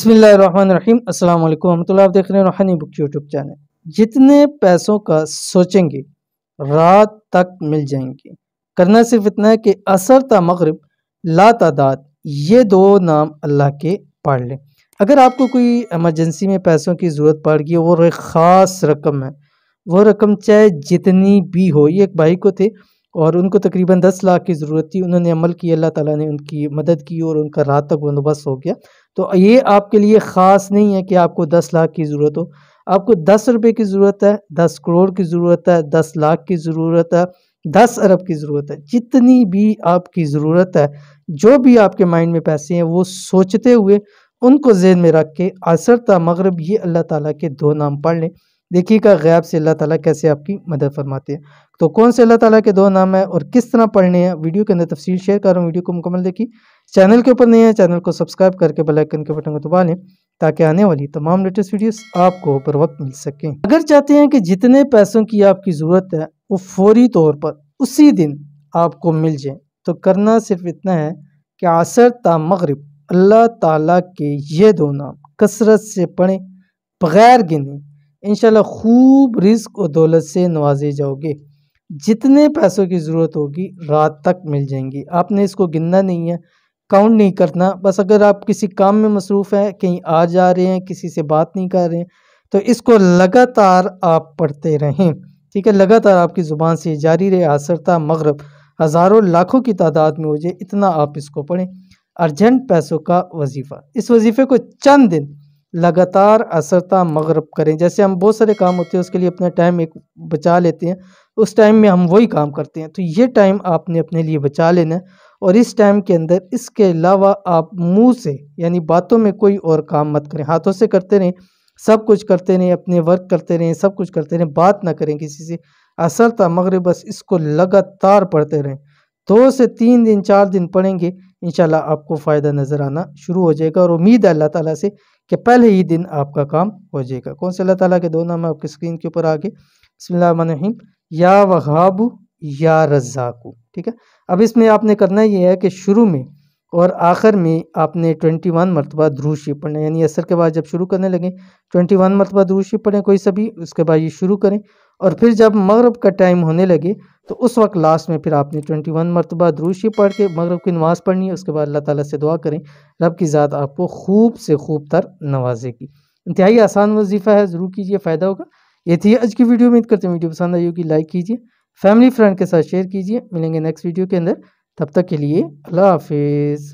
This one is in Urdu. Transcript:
بسم اللہ الرحمن الرحیم السلام علیکم ورحمۃ اللہ آپ دیکھ رہے ہیں روحانی بک یوٹیوب چینل جتنے پیسوں کا سوچیں گے رات تک مل جائیں گے کرنا صرف اتنا ہے کہ اثر تا مغرب لا تعداد یہ دو نام اللہ کے پڑھ لیں اگر آپ کو کوئی ایمرجنسی میں پیسوں کی ضرورت پڑ گئی وہ ایک خاص رقم ہے وہ رقم چاہے جتنی بھی ہو یہ ایک بھائی کو تھے اور ان کو تقریباً دس لاکھ کی ضرورت تھی انہوں نے عمل کی اللہ تعالیٰ نے ان کی مدد کی اور ان کا رات تک بندوبست ہو گیا تو یہ آپ کے لیے خاص نہیں ہے کہ آپ کو دس لاکھ کی ضرورت ہو آپ کو دس روپے کی ضرورت ہے دس کروڑ کی ضرورت ہے دس لاکھ کی ضرورت ہے دس ارب کی ضرورت ہے جتنی بھی آپ کی ضرورت ہے جو بھی آپ کے مائنڈ میں پیسے ہیں وہ سوچتے ہوئے ان کو ذہن میں رکھ کے اثر تا مغرب یہ اللہ تعالیٰ کے دو نام پڑھ لیں دیکھیے گا غیاب سے اللہ تعالیٰ کیسے آپ کی مدد فرماتے ہیں تو کون سے اللہ تعالیٰ کے دو نام ہیں اور کس طرح پڑھنے ہیں ویڈیو کے اندر تفصیل شیئر کر رہا ہوں ویڈیو کو مکمل دیکھیے چینل کے اوپر نہیں ہے چینل کو سبسکرائب کر کے بلائکن کے بٹن کو دبا لیں تاکہ آنے والی تمام لیٹسٹ ویڈیوز آپ کو پر وقت مل سکیں اگر چاہتے ہیں کہ جتنے پیسوں کی آپ کی ضرورت ہے وہ فوری طور پر اسی دن آپ کو مل جائیں تو کرنا صرف اتنا ہے کہ عصر تا مغرب اللہ تعالیٰ کے یہ دو نام کثرت سے پڑھیں بغیر گنیں انشاءاللہ خوب رزق و دولت سے نوازے جاؤ گے جتنے پیسوں کی ضرورت ہوگی رات تک مل جائیں گی آپ نے اس کو گننا نہیں ہے کاؤنٹ نہیں کرنا بس اگر آپ کسی کام میں مصروف ہیں کہیں آ جا رہے ہیں کسی سے بات نہیں کر رہے ہیں تو اس کو لگاتار آپ پڑھتے رہیں ٹھیک ہے لگاتار آپ کی زبان سے جاری رہے آسرتا مغرب ہزاروں لاکھوں کی تعداد میں ہو جائے اتنا آپ اس کو پڑھیں ارجنٹ پیسوں کا وظیفہ اس وظیفے کو چند دن لگاتار اثرتا مغرب کریں جیسے ہم بہت سارے کام ہوتے ہیں اس کے لیے اپنا ٹائم ایک بچا لیتے ہیں اس ٹائم میں ہم وہی کام کرتے ہیں تو یہ ٹائم آپ نے اپنے لیے بچا لینا ہے اور اس ٹائم کے اندر اس کے علاوہ آپ منہ سے یعنی باتوں میں کوئی اور کام مت کریں ہاتھوں سے کرتے رہیں سب کچھ کرتے رہیں اپنے ورک کرتے رہیں سب کچھ کرتے رہیں بات نہ کریں کسی سے اثرتا مغرب بس اس کو لگاتار پڑھتے رہیں دو سے تین دن چار دن پڑھیں گے انشاءاللہ آپ کو فائدہ نظر آنا شروع ہو جائے گا اور امید ہے اللہ تعالیٰ سے کہ پہلے ہی دن آپ کا کام ہو جائے گا کون سے اللہ تعالیٰ کے دو نام آپ کے اسکرین کے اوپر آگے بسم اللہ الرحمن الرحیم یا وغاب یا رزاقو ٹھیک ہے اب اس میں آپ نے کرنا یہ ہے کہ شروع میں اور آخر میں آپ نے 21 ون مرتبہ دروشی پڑھنا یعنی اثر کے بعد جب شروع کرنے لگیں ٹوئنٹی ون مرتبہ دروشی پڑھیں کوئی سبھی اس کے بعد یہ شروع کریں اور پھر جب مغرب کا ٹائم ہونے لگے تو اس وقت لاسٹ میں پھر آپ نے ٹوئنٹی ون مرتبہ دروشی پڑھ کے مغرب کی نماز پڑھنی ہے اس کے بعد اللہ تعالیٰ سے دعا کریں رب کی ذات آپ کو خوب سے خوب تر نوازے گی انتہائی آسان وظیفہ ہے ضرور کیجیے فائدہ ہوگا یہ تھی آج کی ویڈیو میں کرتے ہیں ویڈیو پسند آئی ہوگی لائک کیجیے فیملی فرینڈ کے ساتھ شیئر کیجیے ملیں گے نیکسٹ ویڈیو کے اندر تب تک کے لیے اللہ حافظ